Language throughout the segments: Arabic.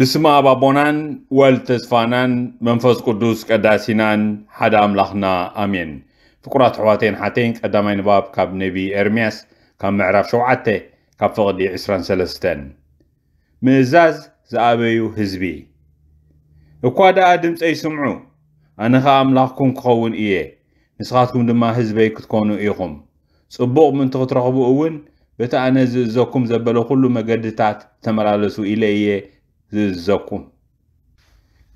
ብስማ ኣባቦናን ወልድ ተስፋናን መንፈስ ቅዱስ ቀዳሲናን ሓደ ኣምላኽና ኣሜን ፍቁራት ኣሕዋተይን ሓተይን ቀዳማይ ንባብ ካብ ነቢይ ኤርምያስ ካብ ምዕራፍ 7 ካብ ፍቕዲ 23 ምእዛዝ ዝኣበዩ ህዝቢ እኳ ደኣ ድምፀ ይስምዑ ኣነ ኸ ኣምላኽኩም ክኸውን እየ ንስኻትኩም ድማ ህዝበይ ክትኮኑ ኢኹም ጽቡቕ ምእንቲ ክትረኽቡ እውን በቲ ኣነ ዝእዘኩም ዘበለ ዅሉ መገድታት ተመላለሱ ኢለ እየ ዝእዘኩም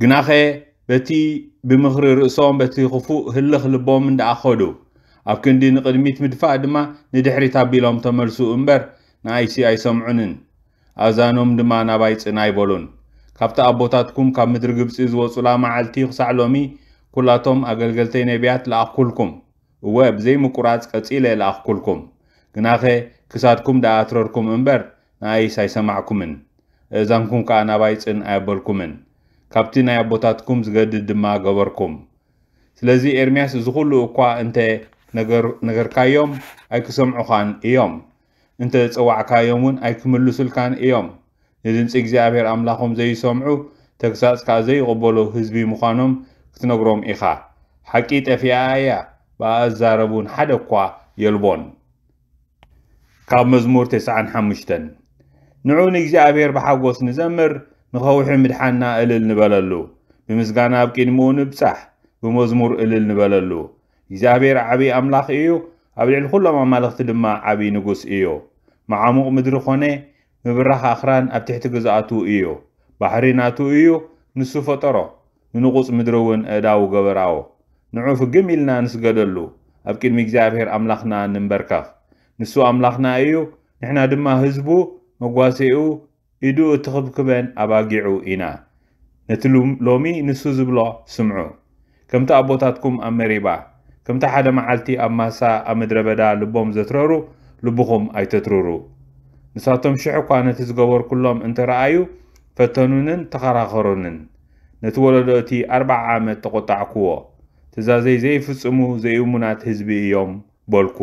ግናኸ በቲ ብምኽሪ ርእሶም በቲ ክፉእ ህልኽ ልቦም እንዳኣኸዱ ኣብ ክንዲ ንቕድሚት ምድፋእ ድማ ንድሕሪት ኣቢሎም ተመልሱ እምበር ንኣይሲ ኣይሰምዑንን ኣዛኖም ድማ ናባይ ፅና ኣይበሉን ካብቲ ኣቦታትኩም ካብ ምድሪ ግብፂ ዝወፁላ መዓልቲ ክሳዕ ሎሚ ኩላቶም ኣገልገልተይ ነቢያት ለኣኽኩልኩም እወ ብዘይ ምቁራፅ ቀፂለ ለኣኽኩልኩም ግናኸ ክሳድኩም ዳኣትረርኩም እምበር ንኣይስ ኣይሰማዕኩምን እዛንኩም ከዓ ናባይ ፅን ኣየበልኩምን ካብቲ ናይ ኣቦታትኩም ዝገድድ ድማ ገበርኩም ስለዚ ኤርምያስ እዚ ኩሉ እኳ እንተ ነገርካዮም ኣይክሰምዑኻን እዮም እንተ ፅዋዕካዮም እውን ኣይክምልሱልካን እዮም ንድምፂ እግዚኣብሔር ኣምላኾም ዘይሰምዑ ተግሳፅካ ዘይቕበሉ ህዝቢ ምዃኖም ክትነግሮም ኢኻ ሓቂ ጠፊኣ እያ ብኣ ዛረቡን ሓደ እኳ የልቦን ካብ መዝሙር 95 ንዑ ንእግዚኣብሔር ብሓጐስ ንዘምር ንኸውሒ ምድሓንና እልል ንበለሉ ብምስጋና ኣብ ቅድሚኡ ንብጻሕ ብመዝሙር እልል ንበለሉ እግዚኣብሔር ዓብዪ ኣምላኽ እዩ ኣብ ልዕሊ ኵሎም ኣማለኽቲ ድማ ዓብዪ ንጉስ እዩ መዓሙቕ ምድሪ ኾነ ምብራኽ ኣኽራን ኣብ ትሕቲ ግዛኣቱ እዩ ባሕሪ ናቱ እዩ ንሱ ፈጠሮ ንንቑፅ ምድሪ እውን ኣእዳው ገበራዎ ንዑ ፍግም ኢልና ንስገደሉ ኣብ ቅድሚ እግዚኣብሔር ኣምላኽና ንንበርካኽ ንሱ ኣምላኽና እዩ ንሕና ድማ ህዝቡ መጓሲኡ ኢዱ እትኽብክበን ኣባጊዑ ኢና ነቲ ሎሚ ንሱ ዝብሎ ስምዑ ከምቲ ኣቦታትኩም ኣብ መሪባ ከምቲ ሓደ መዓልቲ ኣብ ማሳ ኣብ ምድረ በዳ ልቦም ዘትረሩ ልብኹም ኣይተትርሩ ንሳቶም ሽሕ እኳ ነቲ ዝገበርኩሎም እንተረኣዩ ፈተኑንን ተኸራኸሩንን ነቲ ወለዶ እቲ ኣርባዕ ዓመት ተቆጣዕክዎ ትእዛዘይ ዘይፍፅሙ ዘይእሙናት ህዝቢ እዮም በልኩ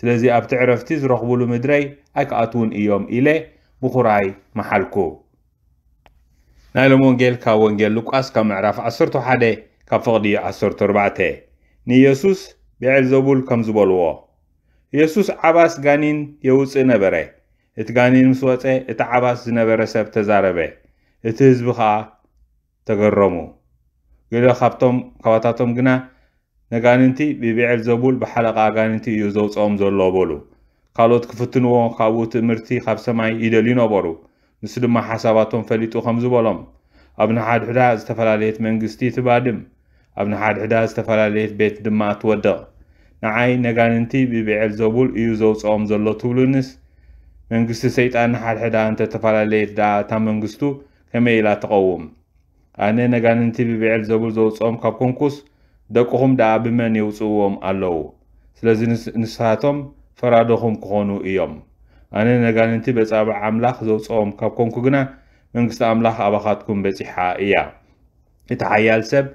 ስለዚ ኣብቲ ዕረፍቲ ዝረኽብሉ ምድረይ اك اتون إيوم إلي مخراي محلكو نايلوم ونجيل كا ونجيل لوكاس كا معرف عسرتو حدي كا فقدي عسرتو ربعته ني يسوس بيعل زبول كم زبولو يسوس عباس غانين يوصي نبره ات غانين مسوصي ات عباس نبره سب تزاربه ات هزب خا تغرمو ገለ ካብቶም ካባታቶም ግና ነጋንንቲ ብብዕል ዘቡል ብሓለቓ ኣጋንንቲ يوزوز اوم ዘሎ بولو ካልኦት ክፍትንዎ ካብኡ ትምህርቲ ካብ ሰማይ ይደልዩ ነበሩ ንሱ ድማ ሓሳባቶም ፈሊጡ ከም ዝበሎም ኣብ ንሓድሕዳ ዝተፈላለየት መንግስቲ ትባድም ኣብ ንሓድሕዳ ዝተፈላለየት ቤት ድማ ትወደቕ ንዓይ ነጋንንቲ ብብዕል ዘቡል እዩ ዘውፅኦም ዘሎ ትብሉንስ መንግስቲ ሰይጣን ንሓድሕዳ እንተተፈላለየት ደኣ እታ መንግስቱ ከመይ ኢላ ትቐውም ኣነ ነጋንንቲ ብብዕል ዘቡል ዘውፅኦም ካብ ኮንኩስ ደቅኹም ደኣ ብመን የውፅእዎም ኣለዉ ስለዚ ንስኻቶም ፈራዶኹም ክኾኑ እዮም ኣነ ነጋንንቲ በጻብዕ ኣምላኽ ዘውፅኦም ካብ ኮንኩ ግና መንግስቲ ኣምላኽ ኣባኻትኩም በፂሓ እያ እቲ ሓያል ሰብ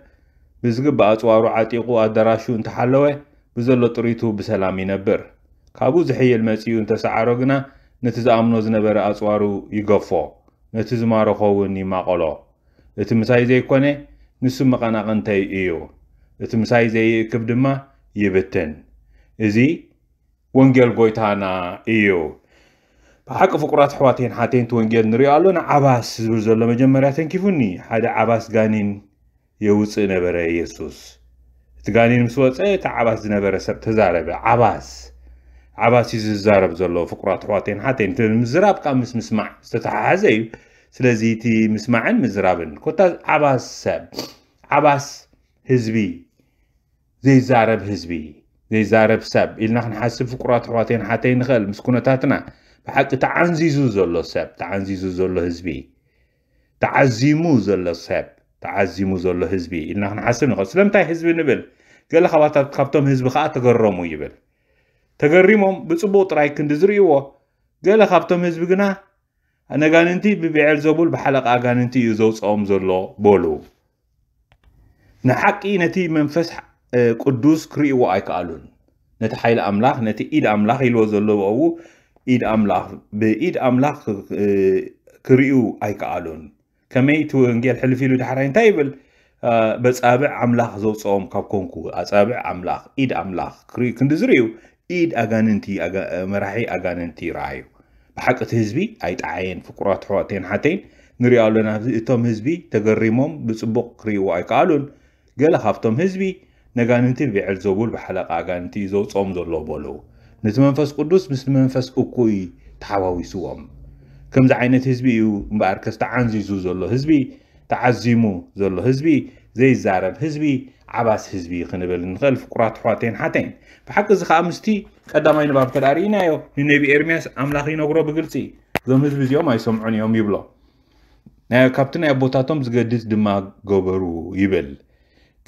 ብዝግባእ ኣፅዋሩ ዓጢቑ ኣዳራሹ እንተሓለወ ብዘሎ ጥሪቱ ብሰላም ይነብር ካብኡ ዝሕየል መጺኡ እንተሰዓሮ ግና ነቲ ዝኣምኖ ዝነበረ ኣፅዋሩ ይገፎ ነቲ ዝማረኾ እውን ይማቐሎ እቲ ምሳይ ዘይኮነ ንሱ መቐናቕንተይ እዩ እቲ ምሳይ ዘይእክብ ድማ ይብትን እዚ ወንጌል ጎይታና እዩ ብሓቂ ፍቁራት ኣሕዋትን ሓተይንቲ ወንጌል ንሪኦ ኣሎ ንዓባስ ዝብል ዘሎ መጀመርያ ተንኪፉኒ ሓደ ዓባስ ጋኒን የውፅእ ነበረ የሱስ እቲ ጋኒን ምስ ወፀ እቲ ዓባስ ዝነበረ ሰብ ተዛረበ ዓባስ ዓባስ እዩ ዝዛረብ ዘሎ ፍቁራት ኣሕዋትን ሓተይን ምዝራብ ካብ ምስ ምስማዕ ዝተተሓሓዘ እዩ ስለዚ እቲ ምስማዕን ምዝራብን ኮታ ዓባስ ሰብ ዓባስ ህዝቢ ዘይዛረብ ህዝቢ ዘይዛረብ ሰብ ኢልና ክንሓስብ ፍቁራት ኣሕዋትን ሓተይ ንኽእል ምስ ኩነታትና ብሓቂ ተዓንዚዙ ዘሎ ሰብ ተዓንዚዙ ዘሎ ህዝቢ ተዓዚሙ ዘሎ ሰብ ተዓዚሙ ዘሎ ህዝቢ ኢልና ክንሓስብ ንኽእል ስለምንታይ ህዝቢ ንብል ገለ ካባታት ካብቶም ህዝቢ ከዓ ተገረሙ ይብል ተገሪሞም ብፅቡቅ ጥራይ ክንዲ ዝርእዎ ገለ ካብቶም ህዝቢ ግና ነጋንንቲ ብብዕል ዘብል ብሓለቃ ኣጋንንቲ እዩ ዘውፅኦም ዘሎ በሉ ንሓቂ ነቲ መንፈስ قدوس كريو ايكالون نتا حيل املاح نتا ايد املاح يلو زلو او ايد املاح بايد املاح كريو ايكالون كمي تو انجيل حلفيلو دحرين تايبل بس ابع املاح زو صوم كابكونكو اصابع املاح ايد املاح كريو كندزريو ايد تي أغا... مراحي اغاننتي رايو بحق تهزبي ايد عين فكرات حواتين حتين نريالو نفسي اتوم هزبي تقريموم بسبق كريو ايكالون قال خافتهم هزبي ነጋንንቲ ልቢዕል ዘቡል ብሓለቓ ኣጋንቲ ዘውፅኦም ዘሎ በልዉ ነቲ መንፈስ ቅዱስ ምስ መንፈስ እኩይ ተሓዋዊስዎም ከምዚ ዓይነት ህዝቢ እዩ እምበኣር ከስ ተዓንዚዙ ዘሎ ህዝቢ ተዓዚሙ ዘሎ ህዝቢ ዘይዛረብ ህዝቢ ዓባስ ህዝቢ ክንብል ንኽእል ፍቁራት ኣሕዋተይን ሓተይን ብሓቂ እዚ ከዓ ምስቲ ቀዳማይ ንባብ ተዳርእናዮ ንነቢ ኤርምያስ ኣምላኽ ይነግሮ ብግልፂ እዞም ህዝቢ እዚኦም ኣይሰምዑን እዮም ይብሎ ካብቲ ናይ ኣቦታቶም ዝገድስ ድማ ገበሩ ይብል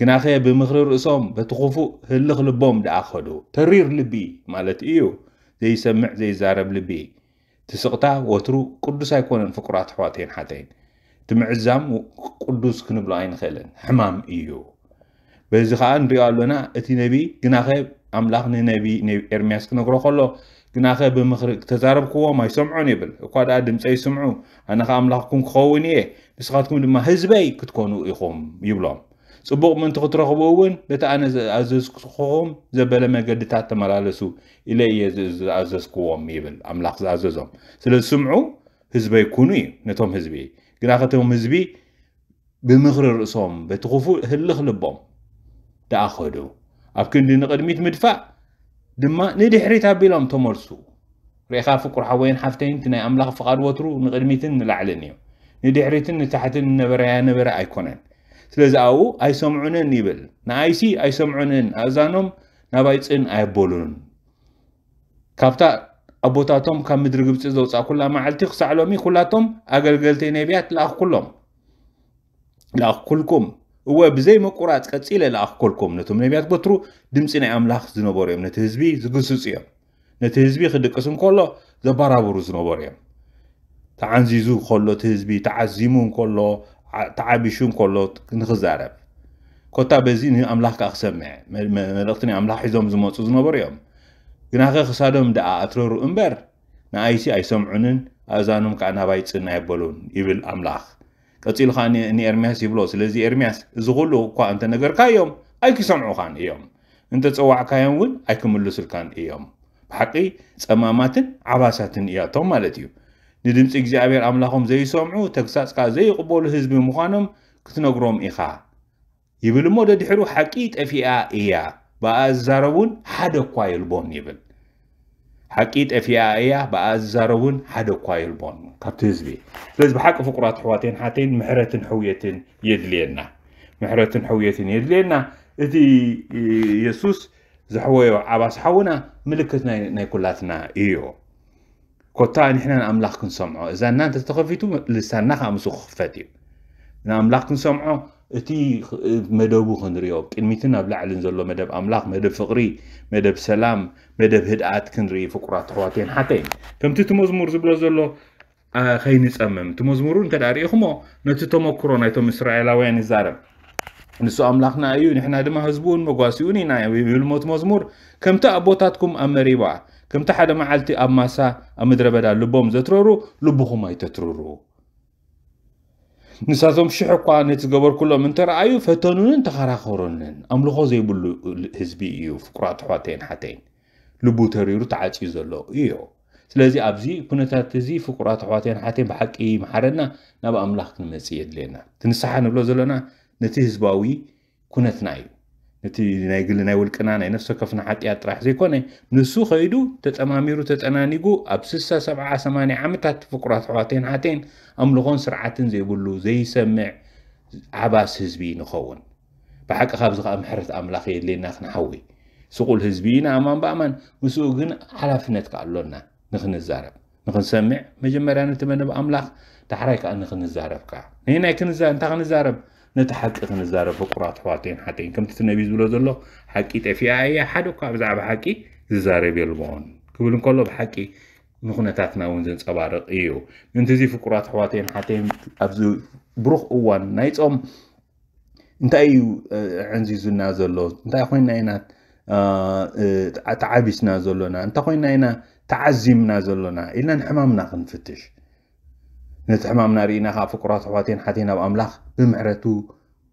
ክናኸ ብምኽሪ ርእሶም በቲ ኽፉእ ህልኽ ልቦም ደኣ ኸዱ ተሪር ልቢ ማለት እዩ ዘይሰምዕ ዘይዛረብ ልቢ ትስቕታ ወትሩ ቅዱስ ኣይኮነን ፍቁራት ኣሕዋተይን ሓተይን እቲ ምዕዛም ቅዱስ ክንብሎ ኣይንኽእልን ሕማም እዩ በዚ ከዓ ንሪኦ ኣለና እቲ ነቢ ግናኸ ኣምላኽ ንነቢ ኤርምያስ ክነግሮ ከሎ ግናኸ ብምኽሪ ተዛረብክዎም ኣይሰምዖን ይብል እኳ ደኣ ድምፀ ይስምዑ ኣነ ከዓ ኣምላኽኩም ክኸውን እየ ንስኻትኩም ድማ ህዝበይ ክትኮኑ ኢኹም ይብሎም ጽቡቕ ምእንቲ ክትረኽቡ እውን በቲ ኣነ ዝኣዘዝኹም ዘበለ መገድታት ተመላለሱ ኢለ እየ ዝኣዘዝክዎም ይብል ኣምላኽ ዝኣዘዞም ስለ ዝስምዑ ህዝበ ይኩኑ እዩ ነቶም ህዝቢ ግና ከቶም ህዝቢ ብምኽሪ ርእሶም በቲ ክፉእ ህልኽ ልቦም ደኣኸዱ ኣብ ክንዲ ንቕድሚት ምድፋእ ድማ ንድሕሪት ኣቢሎም ተመልሱ ርኢኻ ፍቁር ሓወይን ሓፍተይንቲ ናይ ኣምላኽ ፍቓድ ወትሩ ንቕድሚትን ንላዕልን እዩ ንድሕሪትን ንታሕትን ነበረያ ነበረ ኣይኮነን ስለዚ ኣብኡ ኣይሰምዑንን ይብል ንኣይሲ ኣይሰምዑንን ኣእዛኖም ናባይፅን ኣየበሉን ካብታ ኣቦታቶም ካብ ምድሪ ግብፂ ዘውፃእ ኩላ መዓልቲ ክሳዕ ሎሚ ኩላቶም ኣገልገልቲ ነቢያት ለኣኽኩሎም ለኣኽኩልኩም እወ ብዘይ መቁራፅ ቀፂለ ለኣኽኮልኩም ነቶም ነቢያት በትሩ ድምፂ ናይ ኣምላኽ ዝነበሩ እዮም ነቲ ህዝቢ ዝግስፅ እዮም ነቲ ህዝቢ ክድቅስ እንከሎ ዘባራብሩ ዝነበሩ እዮም ተዓንዚዙ ከሎ እቲ ህዝቢ ተዓዚሙ እንከሎ تعابشون كلوت نخزارب كتا بزين املاح كاخسمع يعني. مرتني املاح حزوم زموتو زنبريوم جناخ خسادم دا اترو امبر نعيسي اي سي اي سمعنن ازانم كانا بايتسنا يبلون يبل املاح قتيل خاني اني ارمياس يبلو سلازي ارمياس زغلو كو انت نغر كايوم اي كي سمعو خان يوم انت تصوع كايوم وين اي كملو سلكان يوم حقي صماماتن عباساتن يا تو مالتيو ንድምፂ እግዚኣብሔር ኣምላኾም ዘይሰምዑ ተግሳፅካ ዘይቕበሉ ህዝቢ ምዃኖም ክትነግሮም ኢኻ ይብል እሞ ደድሕሩ ሓቂ ጠፊኣ እያ ብኣዛረቡን ሓደ እኳ የልቦም ይብል ሓቂ ጠፊኣ እያ ብኣዛረቡን ሓደ እኳ የልቦም ካብቲ ህዝቢ ስለዚ ብሓቂ ፍቁራት ኣሕዋተይን ሓተይን ምሕረትን ሕውየትን የድልየና ምሕረትን ሕውየትን የድልየና እቲ የሱስ ዘሕወዮ ዓባስሓውና ምልክት ናይ ኩላትና እዩ كوتا نحن نملاك نسمعه اذا انت تخفيتو لسان نخا مسوخ خفاتيو نملاك نسمعه اتي مدبو خنريوب كن ميتنا بلا على نزلو مدب املاك مدب فقري مدب سلام مدب هدات كنري فقرات خواتين حتين فهمتي تمزمور زبلو زلو آه خيني تسمم تمزمورو انت داري اخمو نتي تمو كورونا يتم اسرائيلا وين الزارم نسو املاكنا ايو نحنا دما هزبون مقواسيوني نايا بيبيل موت مزمور كم تأبوتاتكم امريبا كم تحدا معالتي أب ماسا أمدر بدا لبوم زترورو لبوخو ماي تترورو نساتهم شحقا نتقبر كله من ترعيو فتنونن تخراخورنن أملوخو زيبو الهزبي إيو فكرات حواتين حتين لبو تريرو تعاجي زلو إيو سلازي أبزي كنتا فكرات حواتين حتين بحق إيه محرنا نبا أملاخ نمسي لنا تنسحا نبلو زلونا نتي هزباوي كنتنايو نتي ناي قلنا ناي أنا ناي نفسه كفنا حتى يطرح زي كونه نسو خيدو تتأماميرو تتأنانيقو أبسسة سبعة سماني عمتات فقرات حواتين حاتين أملغون سرعة زي بلو زي يسمع عباس هزبي نخون بحق خابز غام حرث أملاخي اللي ناخن حوي سقول هزبينا أمان بأمان نسو قلنا حلافنات قالونا نخن الزارب نخن سمع مجمع رانا تمنى بأملاخ تحريك أن نخن الزارب كا هنا كن الزارب نتحقق نزارف فقرات حواتين حتين كم تتنبي زولو زلو حاكي تفي آية حدو كاب زعب حاكي زارب يلبون كبول نقولو بحاكي نخنا تاتنا ونزن سبارق ايو من تزي فقرات حواتين حتين أبزو بروخ اوان نايت ام انت ايو عنزي زلنا زلو انت ايو ناينا تعابيس نازلونا انت ايو ناينا تعزيم نازلونا الا نحمام ناخن فتش نت حمام نارينا خا فقرات حواتين حاتين أو أملاخ بمحرتو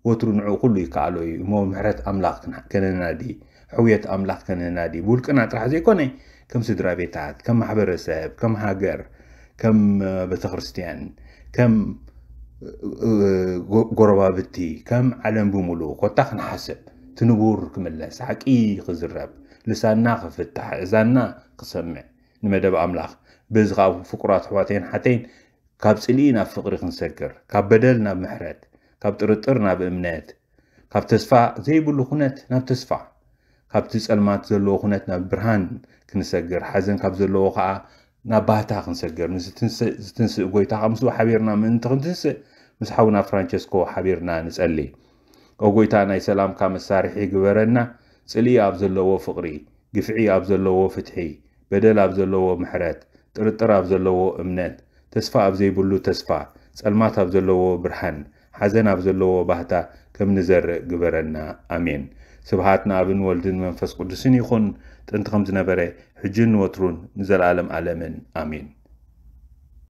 وتر نعو كله يكعلو مو محرت أملاخ كنا نادي حوية أملاخ كنا نادي بول كنا ترح زي كوني كم سدرا بيتات كم حبر سب كم هاجر كم بتخرستيان كم غربا بتي كم علم بملو قطخ نحسب تنبور كملس حق إي خزرب لساننا خفتح إذاننا قسمع نمدب أملاخ بزغاو فقرات حواتين حتين كاب سلينا فقر خنسكر كاب بدلنا محرات كاب ترترنا بامنات كاب تسفع زي بلو خنت ناب تسفع كاب تسأل ما تزلو خنت ناب برهان كنسكر حزن كاب زلو خا نباتا خنسكر نزتنس زتنس قوي تعمسو حبيرنا من تغنتنس مس حونا فرانشيسكو حبيرنا نسألي قوي تانا يسلام كام السارحي قبرنا سلي أبزلو فقري قفعي أبزلو فتحي بدل أبزلو محرات ترتر أبزلو أمنات ተስፋ ኣብ ዘይብሉ ተስፋ ጸልማት ኣብ ዘለዎ ብርሃን ሓዘን ኣብ ዘለዎ ባህታ ከም ንዘርእ ግበረና ኣሜን ስብሃት ንኣብን ወልድን መንፈስ ቅዱስን ይኹን ጥንቲ ከም ዝነበረ ሕጂን ንወትሩን ንዘለኣለም ኣለምን ኣሜን